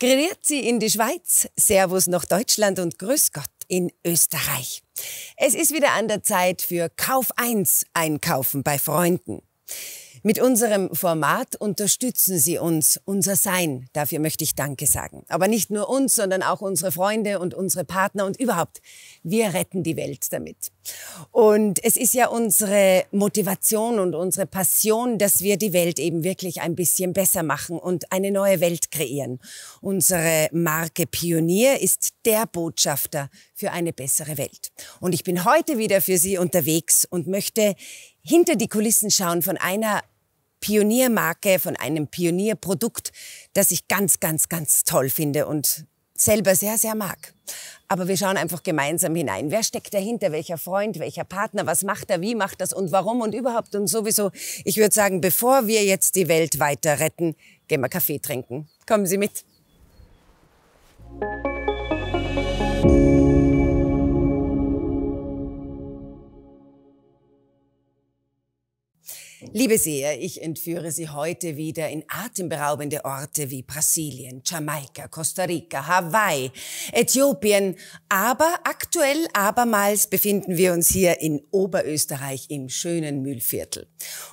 Grüezi in die Schweiz, Servus nach Deutschland und Grüß Gott in Österreich. Es ist wieder an der Zeit für Kauf 1 Einkaufen bei Freunden. Mit unserem Format unterstützen Sie uns, unser Sein. Dafür möchte ich Danke sagen. Aber nicht nur uns, sondern auch unsere Freunde und unsere Partner und überhaupt. Wir retten die Welt damit. Und es ist ja unsere Motivation und unsere Passion, dass wir die Welt eben wirklich ein bisschen besser machen und eine neue Welt kreieren. Unsere Marke Pionier ist der Botschafter für eine bessere Welt. Und ich bin heute wieder für Sie unterwegs und möchte hinter die Kulissen schauen von einer Pioniermarke, von einem Pionierprodukt, das ich ganz, ganz, ganz toll finde und selber sehr, sehr mag. Aber wir schauen einfach gemeinsam hinein. Wer steckt dahinter? Welcher Freund? Welcher Partner? Was macht er? Wie macht das? Und warum? Und überhaupt? Und sowieso, ich würde sagen, bevor wir jetzt die Welt weiter retten, gehen wir Kaffee trinken. Kommen Sie mit. Liebe Seher, ich entführe Sie heute wieder in atemberaubende Orte wie Brasilien, Jamaika, Costa Rica, Hawaii, Äthiopien. Aber aktuell abermals befinden wir uns hier in Oberösterreich im schönen Mühlviertel.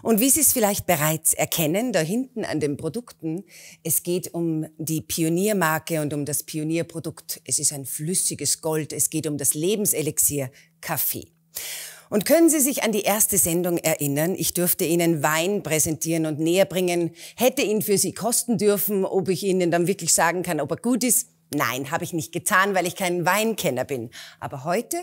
Und wie Sie es vielleicht bereits erkennen, da hinten an den Produkten, es geht um die Pioniermarke und um das Pionierprodukt. Es ist ein flüssiges Gold. Es geht um das Lebenselixier Kaffee. Und können Sie sich an die erste Sendung erinnern? Ich dürfte Ihnen Wein präsentieren und näher bringen, hätte ihn für Sie kosten dürfen, ob ich Ihnen dann wirklich sagen kann, ob er gut ist. Nein, habe ich nicht getan, weil ich kein Weinkenner bin. Aber heute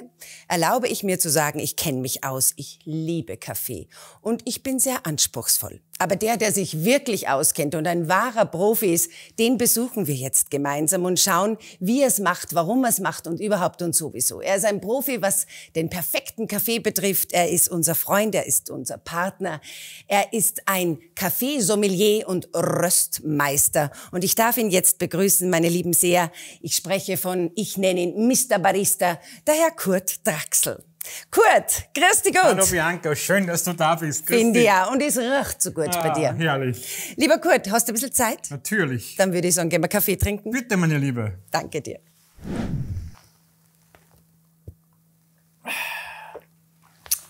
erlaube ich mir zu sagen, ich kenne mich aus. Ich liebe Kaffee. Und ich bin sehr anspruchsvoll. Aber der, der sich wirklich auskennt und ein wahrer Profi ist, den besuchen wir jetzt gemeinsam und schauen, wie er es macht, warum er es macht und überhaupt und sowieso. Er ist ein Profi, was den perfekten Kaffee betrifft. Er ist unser Freund, er ist unser Partner. Er ist ein Kaffeesommelier und Röstmeister. Und ich darf ihn jetzt begrüßen, meine Lieben, sehr ich spreche von, ich nenne ihn Mr. Barista, der Herr Kurt Draxel. Kurt, grüß dich gut. Hallo Bianca, schön, dass du da bist. Grüß Finde ja, und es riecht so gut ah, bei dir. Herrlich. Lieber Kurt, hast du ein bisschen Zeit? Natürlich. Dann würde ich sagen, gehen wir Kaffee trinken. Bitte, meine Liebe. Danke dir.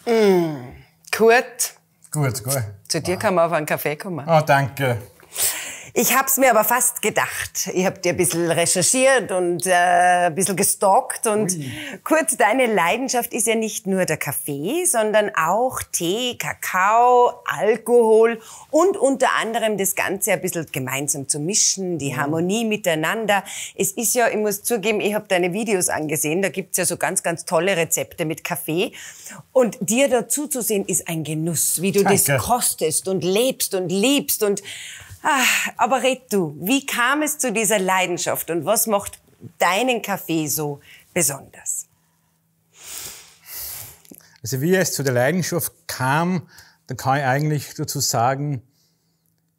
Mmh. Kurt. Gut, gut. Zu dir ah. kann man auf einen Kaffee kommen. Oh, danke. Ich hab's mir aber fast gedacht. Ich hab dir ein bisschen recherchiert und äh, ein bisschen gestalkt. Und Ui. kurz, deine Leidenschaft ist ja nicht nur der Kaffee, sondern auch Tee, Kakao, Alkohol und unter anderem das Ganze ein bisschen gemeinsam zu mischen, die mhm. Harmonie miteinander. Es ist ja, ich muss zugeben, ich habe deine Videos angesehen, da gibt's ja so ganz, ganz tolle Rezepte mit Kaffee. Und dir dazu zu sehen, ist ein Genuss, wie du Danke. das kostest und lebst und liebst und Ach, aber red du, wie kam es zu dieser Leidenschaft und was macht deinen Kaffee so besonders? Also wie es zu der Leidenschaft kam, dann kann ich eigentlich dazu sagen,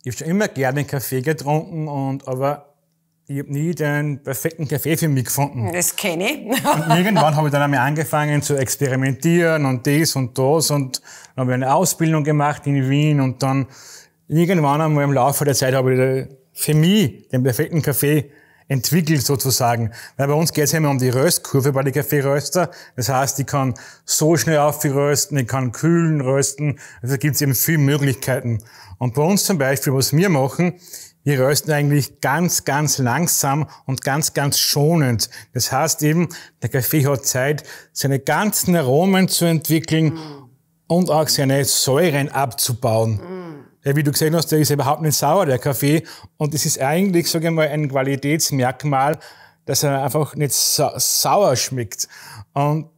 ich habe schon immer gerne Kaffee getrunken, und, aber ich habe nie den perfekten Kaffee für mich gefunden. Das kenne ich. und irgendwann habe ich dann einmal angefangen zu experimentieren und das und das und dann habe ich eine Ausbildung gemacht in Wien und dann irgendwann einmal im Laufe der Zeit habe ich für mich den perfekten Kaffee entwickelt sozusagen. Weil bei uns geht es immer um die Röstkurve bei den Kaffeeröster. Das heißt, ich kann so schnell aufrösten, ich kann kühlen rösten. Also gibt es eben viele Möglichkeiten. Und bei uns zum Beispiel, was wir machen, wir rösten eigentlich ganz, ganz langsam und ganz, ganz schonend. Das heißt eben, der Kaffee hat Zeit, seine ganzen Aromen zu entwickeln mm. und auch seine Säuren abzubauen. Mm. Ja, wie du gesehen hast, der ist überhaupt nicht sauer, der Kaffee. Und es ist eigentlich, sage ich mal, ein Qualitätsmerkmal, dass er einfach nicht sa sauer schmeckt. Und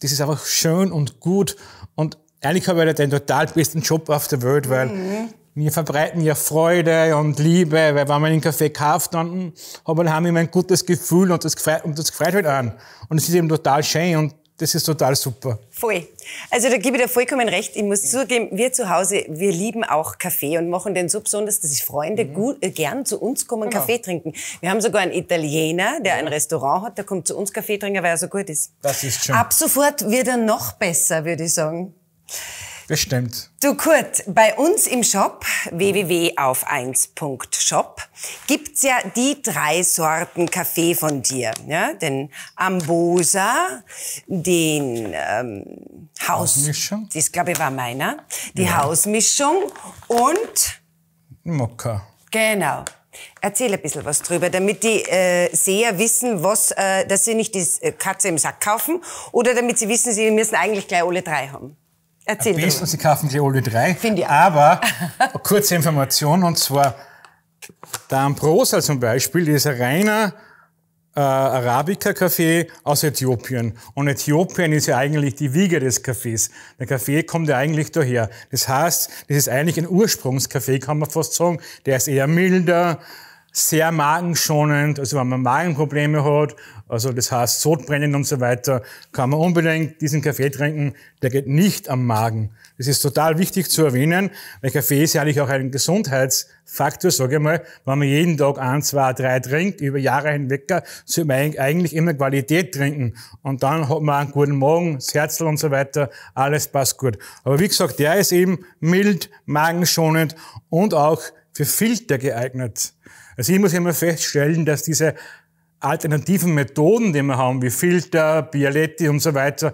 das ist einfach schön und gut. Und eigentlich habe ich halt den total besten Job auf der Welt, weil mhm. wir verbreiten ja Freude und Liebe, weil wenn man einen Kaffee kauft, dann haben wir immer ein gutes Gefühl und das gefreut, und das gefreut halt an. Und es ist eben total schön. Und das ist total super. Voll. Also da gebe ich dir vollkommen recht. Ich muss zugeben, wir zu Hause, wir lieben auch Kaffee und machen den so besonders, dass sich Freunde mhm. gut, äh, gern zu uns kommen genau. Kaffee trinken. Wir haben sogar einen Italiener, der ja. ein Restaurant hat, der kommt zu uns Kaffee trinken, weil er so gut ist. Das ist schon. Ab sofort wird er noch besser, würde ich sagen. Bestimmt. Du Kurt, bei uns im Shop www.auf1.shop gibt's ja die drei Sorten Kaffee von dir. Ja? Den Ambosa, den ähm, Haus... Hausmischung. Das, glaube ich, war meiner. Die ja. Hausmischung und... Mokka. Genau. Erzähl ein bisschen was drüber, damit die äh, Seher wissen, was, äh, dass sie nicht die äh, Katze im Sack kaufen oder damit sie wissen, sie müssen eigentlich gleich alle drei haben. Erzähl Am besten, Sie kaufen sie alle drei. Finde ich auch. Aber kurze Information, und zwar der Ambrosia zum Beispiel ist ein reiner äh, Arabica-Kaffee aus Äthiopien. Und Äthiopien ist ja eigentlich die Wiege des Kaffees. Der Kaffee kommt ja eigentlich daher. Das heißt, das ist eigentlich ein Ursprungskaffee, kann man fast sagen. Der ist eher milder, sehr magenschonend, also wenn man Magenprobleme hat, also das heißt Sodbrennen und so weiter, kann man unbedingt diesen Kaffee trinken, der geht nicht am Magen. Das ist total wichtig zu erwähnen, weil Kaffee ist ja eigentlich auch ein Gesundheitsfaktor, sage ich mal. Wenn man jeden Tag ein, zwei, drei trinkt, über Jahre hinweg, sollte man eigentlich immer Qualität trinken. Und dann hat man einen guten Morgen, das Herzl und so weiter, alles passt gut. Aber wie gesagt, der ist eben mild, magenschonend und auch für Filter geeignet. Also ich muss immer feststellen, dass diese alternativen Methoden, die wir haben, wie Filter, Bialetti und so weiter,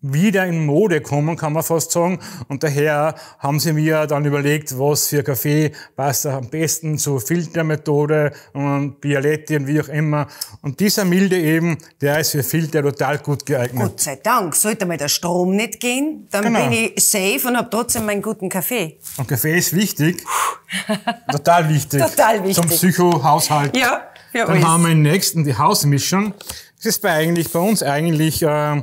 wieder in Mode kommen, kann man fast sagen. Und daher haben sie mir dann überlegt, was für Kaffee passt am besten zur Filtermethode und Bialetti und wie auch immer. Und dieser Milde eben, der ist für Filter total gut geeignet. Gott sei Dank, sollte mir der Strom nicht gehen, dann genau. bin ich safe und habe trotzdem meinen guten Kaffee. Und Kaffee ist wichtig. total wichtig. Total wichtig. Zum Psychohaushalt. Ja, für Dann alles. haben wir den nächsten, die Hausmischung. Das ist bei eigentlich, bei uns eigentlich, äh,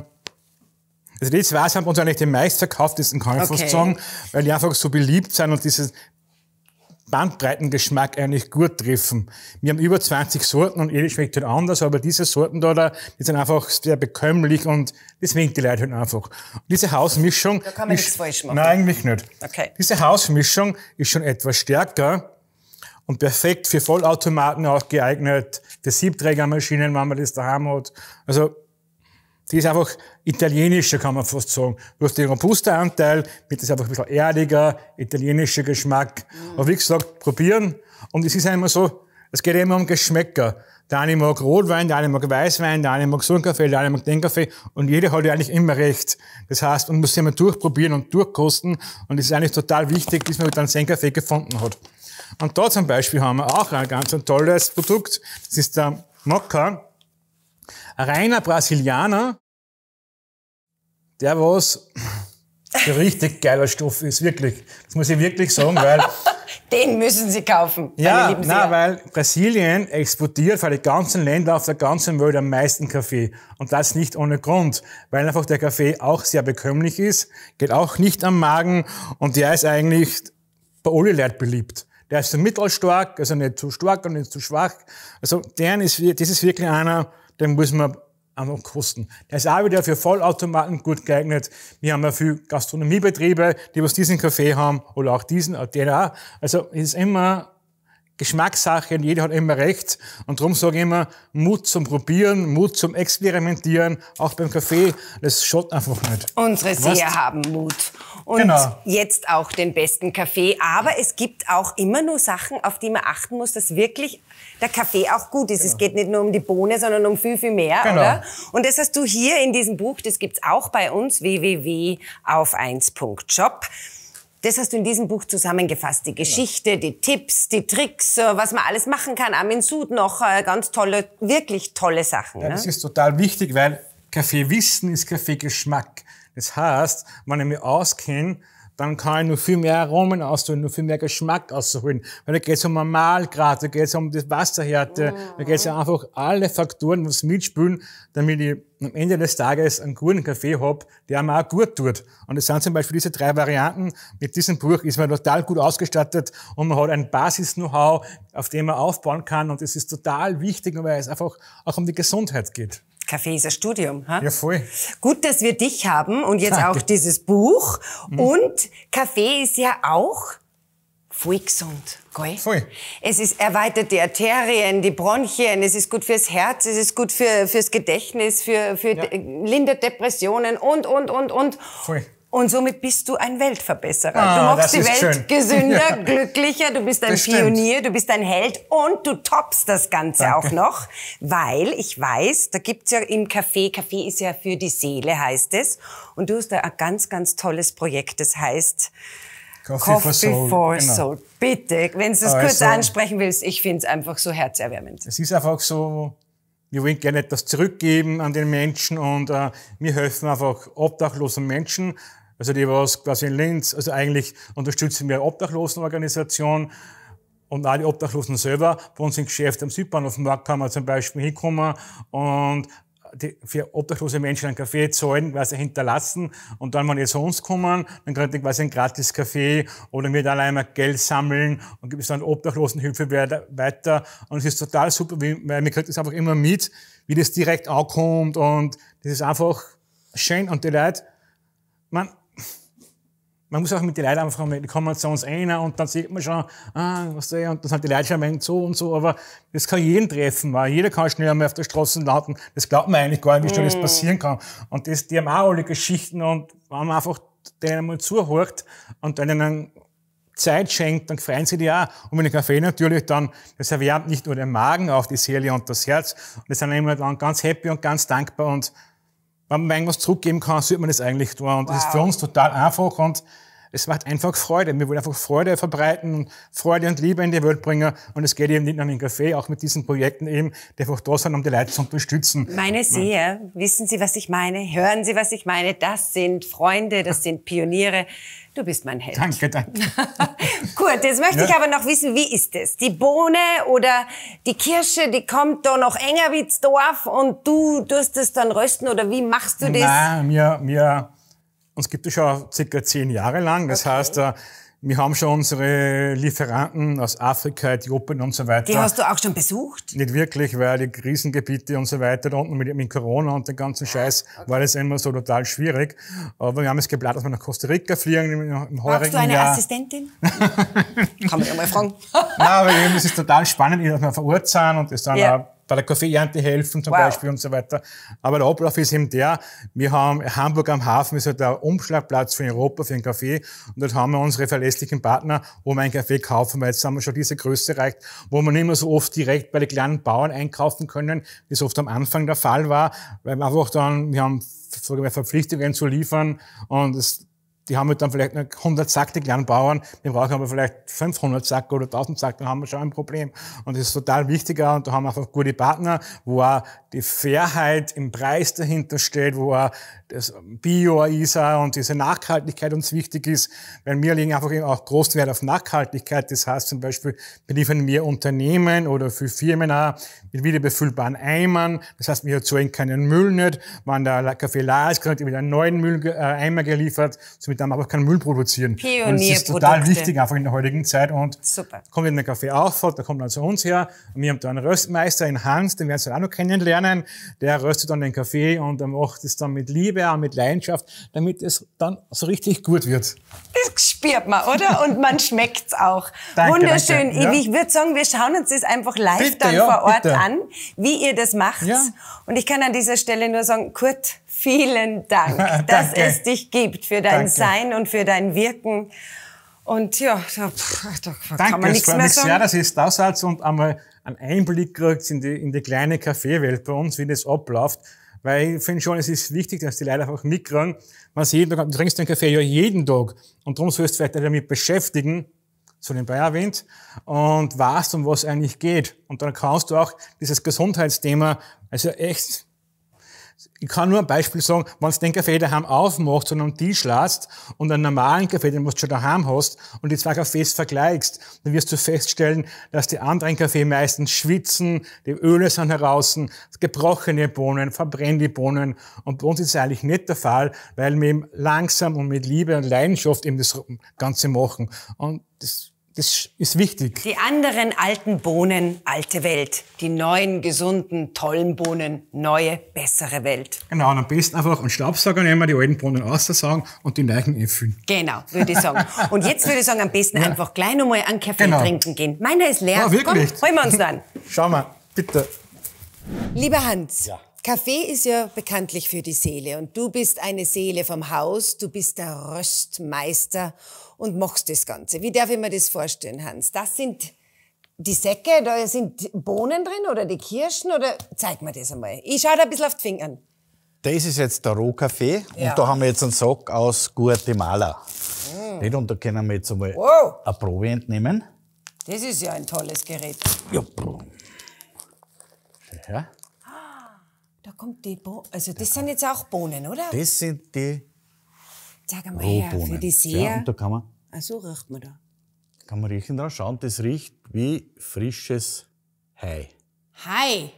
also die zwei haben uns eigentlich die meistverkauftesten, kann ich okay. fast sagen, weil die einfach so beliebt sind und dieses Bandbreitengeschmack eigentlich gut treffen. Wir haben über 20 Sorten und jede schmeckt halt anders, aber diese Sorten da, da die sind einfach sehr bekömmlich und das winkt die Leute halt einfach. Und diese Hausmischung... Da kann man nichts falsch machen. Nein, eigentlich nicht. Okay. Diese Hausmischung ist schon etwas stärker und perfekt für Vollautomaten auch geeignet, für Siebträgermaschinen, wenn man das daheim hat. Also die ist einfach italienischer, kann man fast sagen. Du hast den Robusta-Anteil, mit ist einfach ein bisschen erdiger, italienischer Geschmack. Mhm. Aber wie gesagt, probieren. Und es ist einmal so, es geht immer um Geschmäcker. Der eine mag Rotwein, der eine mag Weißwein, der eine mag so einen Kaffee, der eine mag den Kaffee. Und jeder hat ja eigentlich immer recht. Das heißt, man muss immer durchprobieren und durchkosten. Und es ist eigentlich total wichtig, bis man dann seinen Kaffee gefunden hat. Und da zum Beispiel haben wir auch ein ganz ein tolles Produkt. Das ist der Mokka reiner Brasilianer, der was der richtig geiler Stoff ist, wirklich. Das muss ich wirklich sagen, weil. Den müssen Sie kaufen. Ja, meine na, weil Brasilien exportiert für die ganzen Länder auf der ganzen Welt am meisten Kaffee. Und das nicht ohne Grund, weil einfach der Kaffee auch sehr bekömmlich ist, geht auch nicht am Magen und der ist eigentlich bei alle Leuten beliebt. Der ist so mittelstark, also nicht zu stark und nicht zu schwach. Also deren ist, das ist wirklich einer, den müssen wir am Kosten. Der ist auch wieder für Vollautomaten gut geeignet. Wir haben ja viele Gastronomiebetriebe, die was diesen Kaffee haben oder auch diesen, den auch. Also ist immer Geschmackssache und jeder hat immer recht. Und darum sage ich immer, Mut zum Probieren, Mut zum Experimentieren, auch beim Kaffee, das schaut einfach nicht. Unsere Seher haben Mut. Und genau. jetzt auch den besten Kaffee. Aber es gibt auch immer nur Sachen, auf die man achten muss, dass wirklich der Kaffee auch gut ist. Genau. Es geht nicht nur um die Bohne, sondern um viel, viel mehr, genau. oder? Und das hast du hier in diesem Buch, das gibt's auch bei uns, www.auf1.shop. Das hast du in diesem Buch zusammengefasst. Die Geschichte, ja. die Tipps, die Tricks, was man alles machen kann. Armin Sud noch äh, ganz tolle, wirklich tolle Sachen. Ja, ne? Das ist total wichtig, weil Kaffeewissen ist Kaffeegeschmack. Das heißt, wenn ich mich auskenne, dann kann ich noch viel mehr Aromen ausholen, noch viel mehr Geschmack ausholen. Weil da geht es um einen da geht es um die Wasserhärte, mhm. da geht es ja einfach alle Faktoren, was mitspülen, damit ich am Ende des Tages einen guten Kaffee habe, der mir auch gut tut. Und das sind zum Beispiel diese drei Varianten. Mit diesem Buch ist man total gut ausgestattet und man hat ein Basis-Know-how, auf dem man aufbauen kann. Und das ist total wichtig, weil es einfach auch um die Gesundheit geht. Kaffee ist ein Studium. Ha? Ja, voll. Gut, dass wir dich haben und jetzt Danke. auch dieses Buch. Mhm. Und Kaffee ist ja auch voll gesund. Gell? Voll. Es ist erweitert die Arterien, die Bronchien, es ist gut fürs Herz, es ist gut für, fürs Gedächtnis, für, für ja. lindert Depressionen und, und, und, und. Voll. Und somit bist du ein Weltverbesserer. Ah, du machst die Welt schön. gesünder, ja. glücklicher, du bist ein das Pionier, stimmt. du bist ein Held und du toppst das Ganze Danke. auch noch, weil ich weiß, da gibt's ja im Café, Café ist ja für die Seele, heißt es. Und du hast da ein ganz, ganz tolles Projekt, das heißt, Coffee, Coffee for Soul. For genau. Soul. Bitte, wenn du das also, kurz ansprechen willst, ich finde es einfach so herzerwärmend. Es ist einfach so, wir wollen gerne etwas zurückgeben an den Menschen und äh, wir helfen einfach obdachlosen Menschen, also die was quasi in Linz, also eigentlich unterstützen wir Obdachlosenorganisation und auch die Obdachlosen selber. Bei uns im Geschäft am Südbahnhof Markt kann man zum Beispiel hinkommen und die für obdachlose Menschen einen Kaffee zahlen, quasi hinterlassen und dann, wenn die zu uns kommen, dann kriegen die quasi ein gratis Kaffee oder wir allein mal Geld sammeln und gibt es dann Obdachlosenhilfe weiter. Und es ist total super, weil man kriegt das einfach immer mit, wie das direkt ankommt und das ist einfach schön und die Leute, man, man muss auch mit den Leuten einfach mal, die kommen zu uns ein und dann sieht man schon, ah, was da, und dann sind die Leute schon so und so, aber das kann jeden treffen, weil jeder kann schnell einmal auf der Straße landen. das glaubt man eigentlich gar nicht, wie schnell das mm. passieren kann. Und das, die haben auch alle Geschichten und wenn man einfach denen einmal zuhört und denen Zeit schenkt, dann freuen sie die auch. Und wenn ich Kaffee eh natürlich dann, das erwärmt nicht nur den Magen, auch die Seele und das Herz. Und die sind immer dann ganz happy und ganz dankbar und wenn man irgendwas zurückgeben kann, sollte man das eigentlich tun. Und wow. das ist für uns total einfach und es macht einfach Freude. Wir wollen einfach Freude verbreiten und Freude und Liebe in die Welt bringen. Und es geht eben nicht nur um den Kaffee, auch mit diesen Projekten eben, die einfach da sind, um die Leute zu unterstützen. Meine Sehe, wissen Sie, was ich meine? Hören Sie, was ich meine? Das sind Freunde, das sind Pioniere. Du bist mein Held. Danke, danke. Gut, jetzt möchte ja. ich aber noch wissen, wie ist es? Die Bohne oder die Kirsche, die kommt da nach Engerwitzdorf und du tust es dann rösten oder wie machst du das? Nein, mir, mir uns gibt es schon circa zehn Jahre lang. Das okay. heißt, äh, wir haben schon unsere Lieferanten aus Afrika, Äthiopien und so weiter. Die hast du auch schon besucht? Nicht wirklich, weil die Krisengebiete und so weiter, da unten mit, mit Corona und dem ganzen ah, Scheiß, okay. war das immer so total schwierig. Aber wir haben es geplant, dass wir nach Costa Rica fliegen im, im heurigen Brauchst du eine Jahr. Assistentin? Kann man ja mal fragen. Nein, aber eben, es ist total spannend, dass wir vor Ort sind und das dann ja. auch bei der Kaffeeernte helfen zum wow. Beispiel und so weiter. Aber der Ablauf ist eben der, wir haben Hamburg am Hafen ist halt der Umschlagplatz für Europa, für den Kaffee. Und dort haben wir unsere verlässlichen Partner, wo wir einen Kaffee kaufen, weil jetzt haben wir schon diese Größe reicht, wo man mehr so oft direkt bei den kleinen Bauern einkaufen können, wie es oft am Anfang der Fall war, weil wir einfach dann, wir haben Verpflichtungen zu liefern und es die haben wir halt dann vielleicht 100 Sack, die kleinen Bauern, die brauchen aber vielleicht 500 Sack oder 1000 Sack, dann haben wir schon ein Problem. Und das ist total wichtiger und da haben wir einfach gute Partner, wo auch die Fairheit im Preis dahinter steht, wo auch das Bio-ISA und diese Nachhaltigkeit uns wichtig ist, weil wir legen einfach auch großen Wert auf Nachhaltigkeit. Das heißt zum Beispiel, beliefern wir Unternehmen oder für Firmen auch mit wiederbefüllbaren Eimern. Das heißt, wir erzeugen keinen Müll nicht. Wenn der Kaffee la ist, kriegt wieder einen neuen Müll, äh, Eimer geliefert. Somit mit einem, aber keinen Müll produzieren. und es ist total wichtig einfach in der heutigen Zeit. Und Super. kommt in den Kaffee auf, der kommt dann zu also uns her. Und wir haben da einen Röstmeister in Hans, den werden Sie auch noch kennenlernen. Der röstet dann den Kaffee und er macht es dann mit Liebe und mit Leidenschaft, damit es dann so richtig gut wird. Das spürt man, oder? Und man schmeckt's auch. danke, Wunderschön. Danke, ja. Ich würde sagen, wir schauen uns das einfach live bitte, dann ja, vor Ort bitte. an, wie ihr das macht. Ja. Und ich kann an dieser Stelle nur sagen, Kurt, vielen Dank, dass es dich gibt für dein Danke. Sein und für dein Wirken. Und ja, da, pff, da kann Danke, man nichts mehr mich sagen. Sehr, dass ihr da seid und einmal einen Einblick kriegt in die, in die kleine Kaffeewelt bei uns, wie das abläuft. Weil ich finde schon, es ist wichtig, dass die Leute einfach mitkriegen. Man jeden du trinkst den Kaffee ja jeden Tag. Und darum sollst du vielleicht damit beschäftigen, so nebenbei erwähnt, und weißt, um was es eigentlich geht. Und dann kannst du auch dieses Gesundheitsthema, also echt ich kann nur ein Beispiel sagen, wenn du den Kaffee daheim aufmachst und am Tisch lässt und einen normalen Kaffee, den du schon daheim hast, und die zwei Kaffees vergleichst, dann wirst du feststellen, dass die anderen Kaffee meistens schwitzen, die Öle sind heraus, gebrochene Bohnen, verbrennte Bohnen. Und bei uns ist es eigentlich nicht der Fall, weil wir eben langsam und mit Liebe und Leidenschaft eben das Ganze machen. Und das das ist wichtig. Die anderen alten Bohnen, alte Welt. Die neuen, gesunden, tollen Bohnen, neue, bessere Welt. Genau, und am besten einfach einen Staubsauger nehmen, die alten Bohnen aussaugen und die neuen öffnen. Genau, würde ich sagen. Und jetzt würde ich sagen, am besten ja. einfach gleich nochmal einen Kaffee genau. trinken gehen. Meiner ist leer. Ah, wirklich? Komm, holen wir uns dann. Schauen wir, bitte. Lieber Hans. Ja. Kaffee ist ja bekanntlich für die Seele und du bist eine Seele vom Haus, du bist der Röstmeister und machst das Ganze. Wie darf ich mir das vorstellen, Hans? Das sind die Säcke, da sind Bohnen drin oder die Kirschen oder zeig mir das einmal. Ich schaue da ein bisschen auf die Finger. Das ist jetzt der Rohkaffee ja. und da haben wir jetzt einen Sack aus Guatemala. Mhm. Und da können wir jetzt einmal wow. eine Probe entnehmen. Das ist ja ein tolles Gerät. Ja, Schau her. Ah, da kommt die Bo also das da sind jetzt auch Bohnen, oder? Das sind die Sag einmal her, für die Seher. Ja, und da kann man. Ach so riecht man da. Kann man riechen dran? Schauen, das riecht wie frisches Hai. Hai!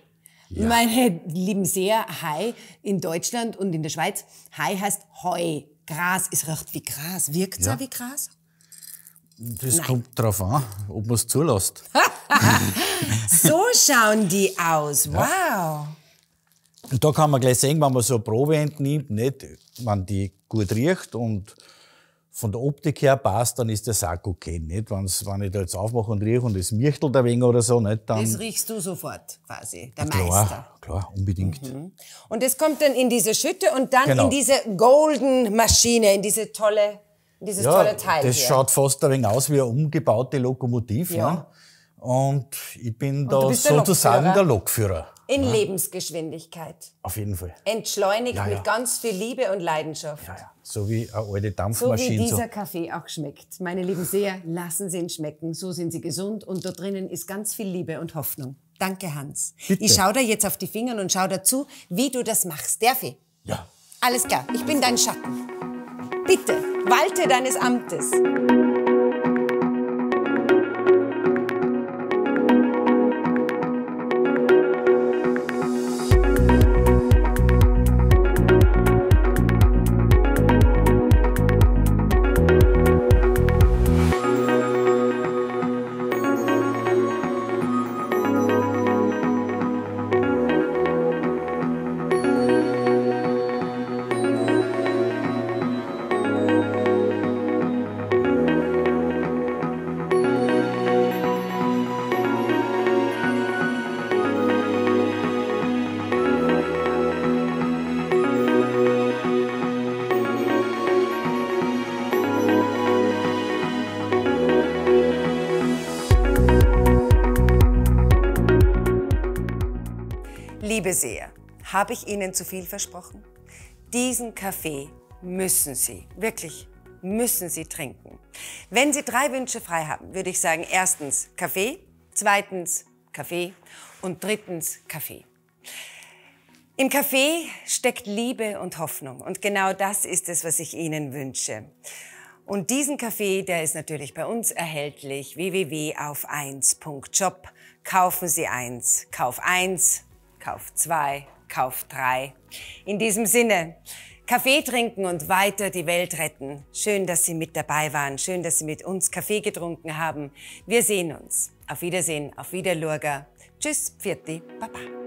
Ja. Meine lieben Seher, Hai in Deutschland und in der Schweiz, Hai heißt Heu. Gras, es riecht wie Gras. Wirkt es ja. auch wie Gras? Das Nein. kommt drauf an, ob man es zulässt. so schauen die aus. Wow. Ja. Und da kann man gleich sehen, wenn man so eine Probe entnimmt, nicht, wenn die gut riecht und von der Optik her passt, dann ist der Sack okay. Nicht? Wenn's, wenn ich da jetzt aufmache und rieche und es michtelt ein wenig oder so, nicht, dann... Das riechst du sofort quasi, der klar, Meister. Klar, unbedingt. Mhm. Und das kommt dann in diese Schütte und dann genau. in diese golden Maschine, in diese tolle, in dieses ja, tolle Teil Das hier. schaut fast ein wenig aus wie eine umgebaute Lokomotive. Ja. Ne? Und ich bin und da sozusagen der Lokführer. In ja. Lebensgeschwindigkeit. Auf jeden Fall. Entschleunigt ja, ja. mit ganz viel Liebe und Leidenschaft. Ja, ja. So wie eine alte Dampfmaschine. So wie dieser so. Kaffee auch schmeckt. Meine lieben Seher, lassen Sie ihn schmecken. So sind Sie gesund und da drinnen ist ganz viel Liebe und Hoffnung. Danke, Hans. Bitte. Ich schau dir jetzt auf die Finger und schau dazu, wie du das machst. Darf ich? Ja. Alles klar, ich bin dein Schatten. Bitte, walte deines Amtes. Habe ich Ihnen zu viel versprochen? Diesen Kaffee müssen Sie, wirklich müssen Sie trinken. Wenn Sie drei Wünsche frei haben, würde ich sagen, erstens Kaffee, zweitens Kaffee und drittens Kaffee. Im Kaffee steckt Liebe und Hoffnung und genau das ist es, was ich Ihnen wünsche. Und diesen Kaffee, der ist natürlich bei uns erhältlich, wwwauf 1job Kaufen Sie eins, kauf eins, kauf zwei, Kauf drei. In diesem Sinne, Kaffee trinken und weiter die Welt retten. Schön, dass Sie mit dabei waren. Schön, dass Sie mit uns Kaffee getrunken haben. Wir sehen uns. Auf Wiedersehen, auf Wiederlurger. Tschüss, Pfirti, Baba.